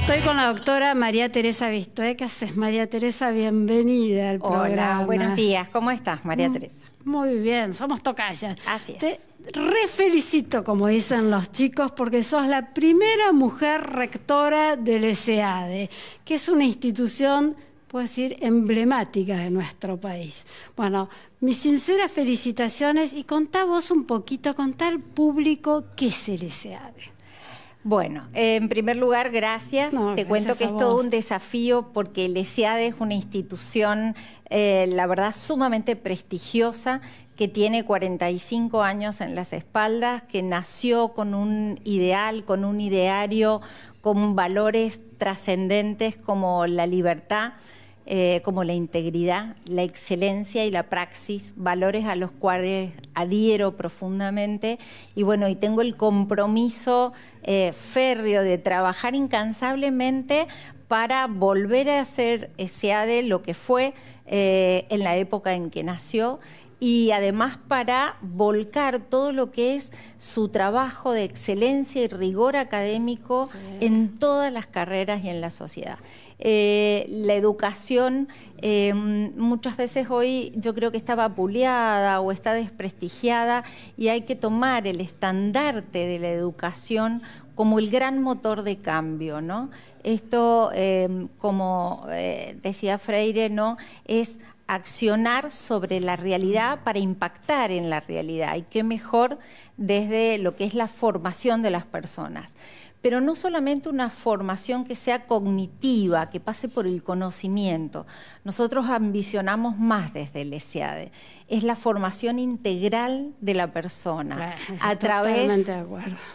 estoy con la doctora María Teresa Vistoe. ¿eh? ¿Qué haces, María Teresa? Bienvenida al programa. buenos días. ¿Cómo estás, María mm, Teresa? Muy bien, somos tocallas. Así es. Te refelicito, como dicen los chicos, porque sos la primera mujer rectora del SEADE, que es una institución puedo decir, emblemática de nuestro país. Bueno, mis sinceras felicitaciones y contá vos un poquito, contá al público qué es el SEADE. Bueno, en primer lugar, gracias. Te cuento que es todo un desafío porque el e e es una institución, eh, la verdad, sumamente prestigiosa que tiene 45 años en las espaldas, que nació con un ideal, con un ideario, con valores trascendentes como la libertad, eh, como la integridad, la excelencia y la praxis, valores a los cuales adhiero profundamente y bueno, y tengo el compromiso eh, férreo de trabajar incansablemente para volver a hacer ADE e lo que fue eh, en la época en que nació y además para volcar todo lo que es su trabajo de excelencia y rigor académico en todas las carreras y en la sociedad. Eh, la educación em, muchas veces hoy yo creo que está vapuleada o está desprestigiada y hay que tomar el estandarte de la educación como el gran motor de cambio, ¿no? Esto, em, como eh, decía Freire, ¿no? Es accionar sobre la realidad para impactar en la realidad y qué mejor desde lo que es la formación de las personas pero no solamente una formación que sea cognitiva, que pase por el conocimiento. Nosotros ambicionamos más desde el ESEADE. E. Es la formación integral de la persona a través de,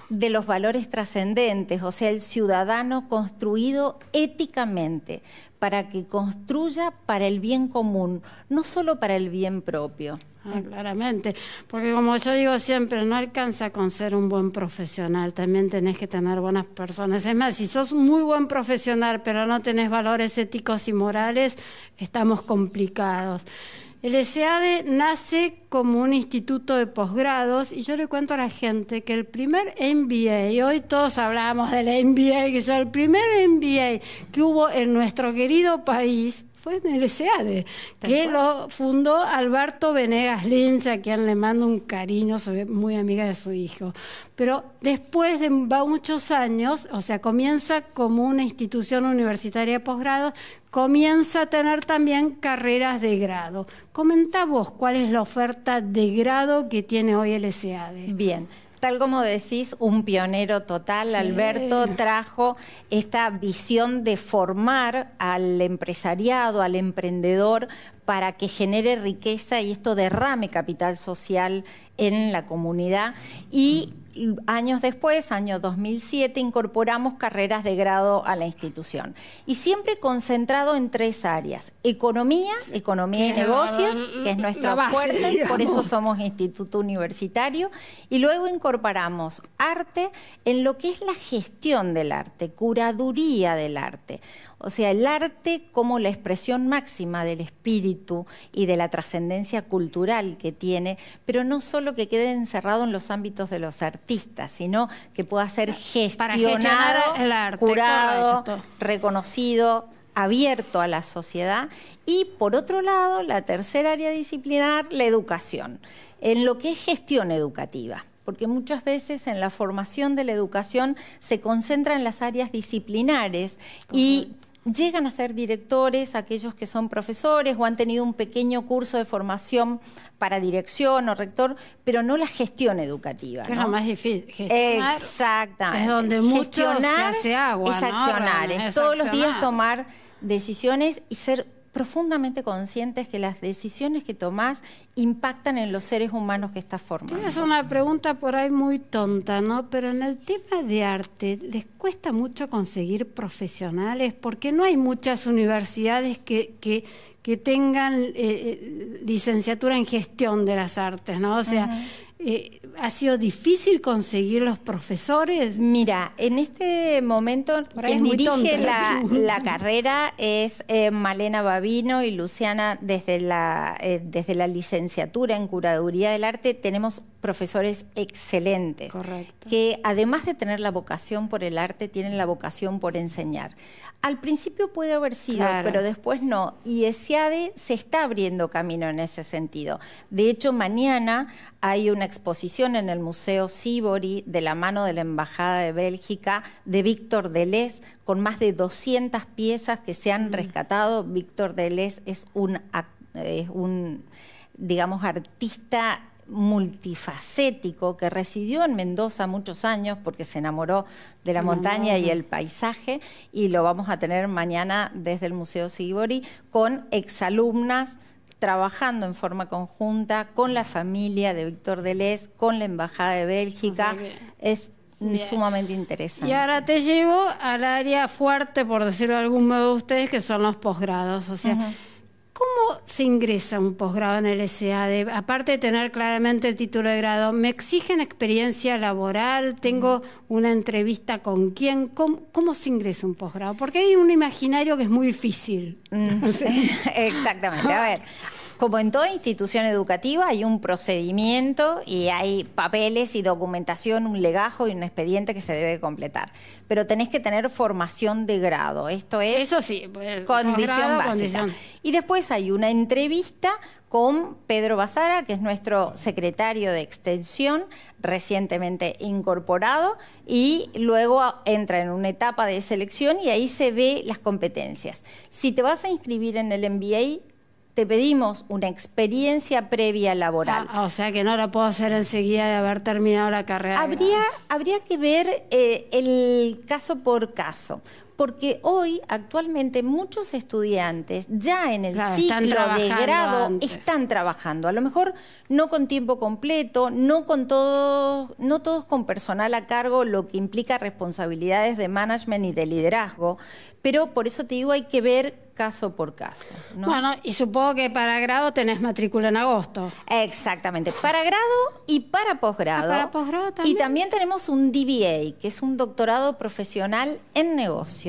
de los valores trascendentes, o sea, el ciudadano construido éticamente para que construya para el bien común, no solo para el bien propio. Ah, claramente, porque como yo digo siempre, no alcanza con ser un buen profesional, también tenés que tener buenas personas. Es más, si sos muy buen profesional, pero no tenés valores éticos y morales, estamos complicados. El SEADE nace como un instituto de posgrados y yo le cuento a la gente que el primer MBA, y hoy todos hablamos del MBA, que el primer MBA que hubo en nuestro querido país fue en el SEADE que lo fundó Alberto Venegas Lynch, a quien le mando un cariño, soy muy amiga de su hijo. Pero después de muchos años, o sea, comienza como una institución universitaria de posgrados comienza a tener también carreras de grado. Comenta vos cuál es la oferta de grado que tiene hoy el SEADE. Bien. Tal como decís, un pionero total, Alberto trajo esta visión de formar al empresariado, al emprendedor, para que genere riqueza y esto derrame capital social en la comunidad. Y años después, año 2007, incorporamos carreras de grado a la institución. Y siempre concentrado en tres áreas. Economía, economía y negocios, que es nuestra base, fuerte, por eso somos instituto universitario. Y luego incorporamos arte en lo que es la gestión del arte, curaduría del arte. O sea, el arte como la expresión máxima del espíritu y de la trascendencia cultural que tiene, pero no solo que quede encerrado en los ámbitos de los artes, sino que pueda ser gestionado, curado, reconocido, abierto a la sociedad. Y por otro lado, la tercera área disciplinar, la educación, en lo que es gestión educativa porque muchas veces en la formación de la educación se concentra en las áreas disciplinares y llegan a ser directores aquellos que son profesores o han tenido un pequeño curso de formación para dirección o rector, pero no la gestión educativa. es lo más difícil. Gestionar Exactamente. Es donde mucho se hace agua. Es accionar, es, todos los días tomar decisiones y ser profundamente conscientes que las decisiones que tomás impactan en los seres humanos que estás formando. Es una pregunta por ahí muy tonta, ¿no? Pero en el tema de arte, ¿les cuesta mucho conseguir profesionales? Porque no hay muchas universidades que, que, que tengan eh, eh, licenciatura en gestión de las artes, ¿no? O sea, ¿Ha sido difícil conseguir los profesores? Mira, en este momento quien dirige la, la, carrera es eh, Malena Babino y Luciana desde la, eh, desde la licenciatura en Curaduría del Arte. Tenemos profesores excelentes, que además de tener la vocación por el arte, tienen la vocación por enseñar. Al principio puede haber sido, pero después no. Y ESIADE se está abriendo camino en ese sentido. De hecho, mañana hay una exposición en el Museo Sibori de la mano de la Embajada de Bélgica de Víctor Deleuze con más de 200 piezas que se han mm. rescatado. Víctor Deleuze es un, es un digamos, artista multifacético que residió en Mendoza muchos años porque se enamoró de la mm. montaña y el paisaje y lo vamos a tener mañana desde el Museo Sigibori con exalumnas trabajando en forma conjunta con la familia de Víctor Deleuze, con la Embajada de Bélgica. es sumamente interesante. Y ahora te llevo al área fuerte, por decirlo de algún modo, de ustedes, que son los posgrados. O sea, ¿Cómo se ingresa un posgrado en el SAD? Aparte de tener claramente el título de grado, ¿me exigen experiencia laboral? ¿Tengo una entrevista con quién? ¿Cómo, se ingresa un posgrado? Porque hay un imaginario que es muy difícil. Mm. Exactamente. A ver, como en toda institución educativa hay un procedimiento y hay papeles y documentación, un legajo y un expediente que se debe completar. Pero tenés que tener formación de grado. Esto es Eso sí, pues, condición básica. Y después hay una entrevista con Pedro Basara, que es nuestro secretario de Extensión, recientemente incorporado, y luego entra en una etapa de selección y ahí se ve las competencias. Si te vas a inscribir en el MBA, te pedimos una experiencia previa laboral. Ah, o sea que no la puedo hacer enseguida de haber terminado la carrera. Habría, habría que ver eh, el caso por caso porque hoy actualmente muchos estudiantes ya en el ciclo de grado están trabajando, a lo mejor no con tiempo completo, no con todos, no todos con personal a cargo, lo que implica responsabilidades de management y de liderazgo, pero por eso te digo hay que ver caso por caso. Bueno, y supongo que para grado tenés matrícula en agosto. Exactamente, para grado y para posgrado. Ah, para posgrado también. Y también tenemos un DBA, que es un doctorado profesional en negocio.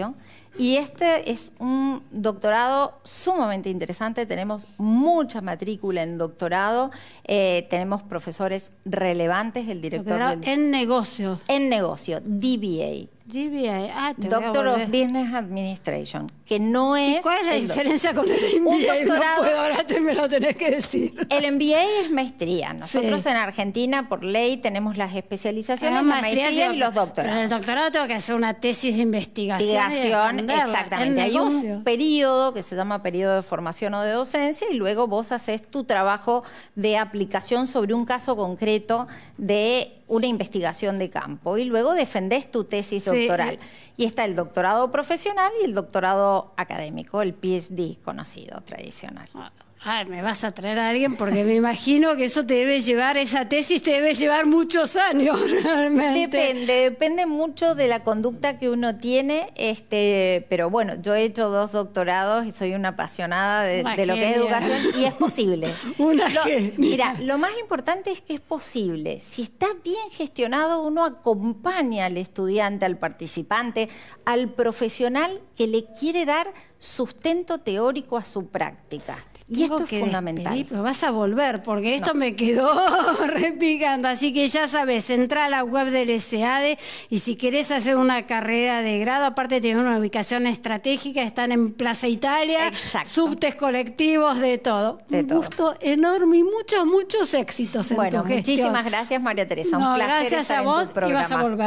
Y este es un doctorado sumamente interesante. Tenemos mucha matrícula en doctorado. Eh, tenemos profesores relevantes. El director. en negocio. En negocio, DBA. GBA. Ah, Doctor of Business Administration, que no es... ¿Cuál es la diferencia con el MBA? doctorado, puedo, ahora te lo tenés que decir. El MBA es maestría. Nosotros en Argentina, por ley, tenemos las especializaciones, la maestría y los doctorados. Pero el doctorado tengo que hacer una tesis de investigación. Investigación, exactamente. Hay un periodo que se llama periodo de formación o de docencia y luego vos haces tu trabajo de aplicación sobre un caso concreto de una investigación de campo y luego defendés tu tesis doctoral. Y está el doctorado profesional y el doctorado académico, el PhD conocido, tradicional. Ah. Ay, me vas a traer a alguien porque me imagino que eso te debe llevar, esa tesis te debe llevar muchos años realmente. Depende, depende mucho de la conducta que uno tiene, este, pero bueno, yo he hecho dos doctorados y soy una apasionada de, lo que es educación y es posible. una lo, Mira, lo más importante es que es posible. Si está bien gestionado, uno acompaña al estudiante, al participante, al profesional que le quiere dar sustento teórico a su práctica. Y esto es fundamental. Lo vas a volver, porque esto me quedó repicando. Así que ya sabes, entra a la web del SEADE y si querés hacer una carrera de grado, aparte tiene una ubicación estratégica, están en Plaza Italia, subtes colectivos, de todo. Un gusto enorme y muchos, muchos éxitos. Bueno, en tu muchísimas gracias, María Teresa. Un no, placer gracias a vos y vas a volver.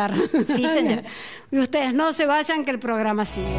Sí, señor. y ustedes no se vayan, que el programa sigue.